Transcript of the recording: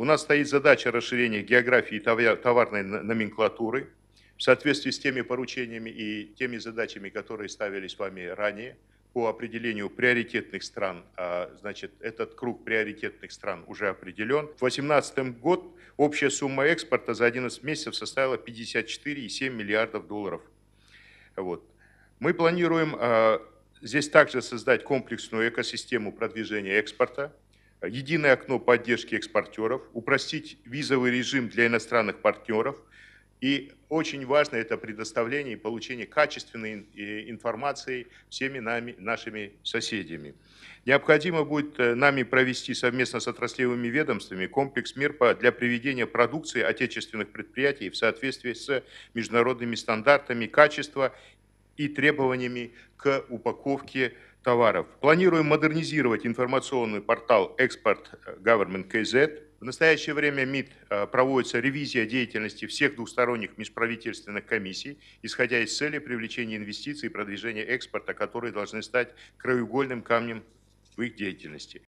У нас стоит задача расширения географии товарной номенклатуры в соответствии с теми поручениями и теми задачами, которые ставились вами ранее по определению приоритетных стран, а, значит, этот круг приоритетных стран уже определен. В 2018 год общая сумма экспорта за 11 месяцев составила 54,7 миллиардов долларов. Вот. Мы планируем а, здесь также создать комплексную экосистему продвижения экспорта, единое окно поддержки экспортеров, упростить визовый режим для иностранных партнеров. И очень важно это предоставление и получение качественной э, информации всеми нами, нашими соседями. Необходимо будет э, нами провести совместно с отраслевыми ведомствами комплекс мер для приведения продукции отечественных предприятий в соответствии с международными стандартами качества и требованиями к упаковке продукции товаров. Планируем модернизировать информационный портал «Экспорт Government KZ». В настоящее время МИД э, проводится ревизия деятельности всех двусторонних межправительственных комиссий, исходя из цели привлечения инвестиций и продвижения экспорта, которые должны стать краеугольным камнем в их деятельности.